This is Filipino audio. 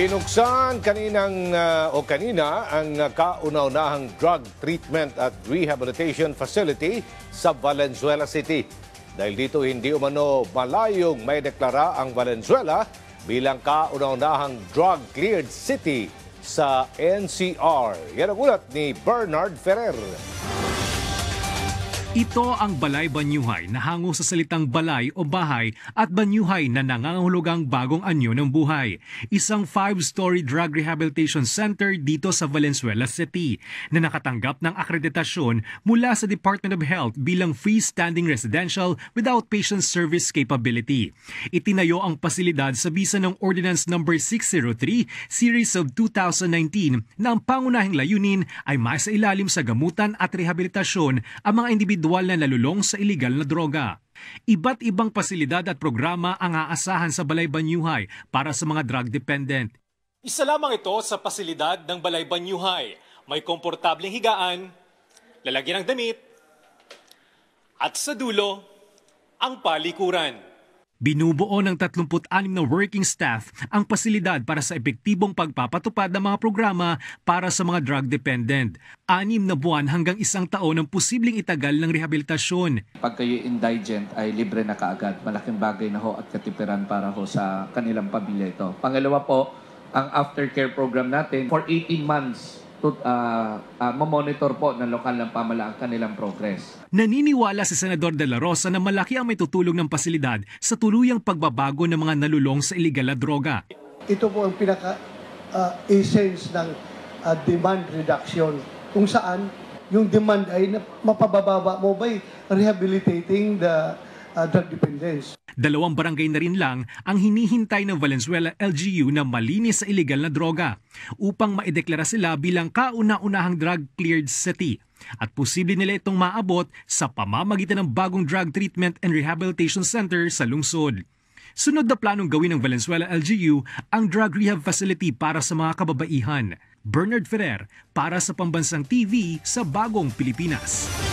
Binuksan kaninang uh, o kanina ang uh, kauna-unahang drug treatment at rehabilitation facility sa Valenzuela City. Dahil dito hindi umano malayong may deklara ang Valenzuela bilang kauna-unahang drug-cleared city sa NCR. Yan ang ulat ni Bernard Ferrer. Ito ang Balay Banyuhay na hango sa salitang balay o bahay at banyuhay na nangangahulugang bagong anyo ng buhay. Isang five-story drug rehabilitation center dito sa Valenzuela City na nakatanggap ng akreditasyon mula sa Department of Health bilang freestanding residential without patient service capability. Itinayo ang pasilidad sa bisa ng Ordinance No. 603 Series of 2019 na ang pangunahing layunin ay masailalim sa gamutan at rehabilitasyon ang mga individual individual na nalulong sa ilegal na droga. Iba't ibang pasilidad at programa ang aasahan sa Balay Banyuhay para sa mga drug dependent. Isa lamang ito sa pasilidad ng Balay Banyuhay. May komportableng higaan, lalagyan ng damit, at sa dulo, ang palikuran. Binubuo ng 36 na working staff ang pasilidad para sa epektibong pagpapatupad ng mga programa para sa mga drug dependent. Anim na buwan hanggang isang taon ang posibleng itagal ng rehabilitasyon. Pag kayo indigent ay libre na kaagad. Malaking bagay na ho at katipiran para ho sa kanilang pamilya ito. Pangalawa po, ang aftercare program natin for 18 months to, uh, uh, mamonitor po ng lokal ng pamalaan kanilang progress. Naniniwala si Senador De La Rosa na malaki ang may tutulong ng pasilidad sa tuluyang pagbabago ng mga nalulong sa iligal na droga. Ito po ang pinaka uh, essence ng uh, demand reduction kung saan yung demand ay mapabababa mo by rehabilitating the uh, drug dependence. Dalawang barangay na rin lang ang hinihintay ng Valenzuela LGU na malinis sa ilegal na droga upang maideklara sila bilang kauna-unahang drug-cleared city at posible nila itong maabot sa pamamagitan ng bagong Drug Treatment and Rehabilitation Center sa lungsod. Sunod na planong gawin ng Valenzuela LGU ang drug rehab facility para sa mga kababaihan. Bernard Ferrer para sa Pambansang TV sa Bagong Pilipinas.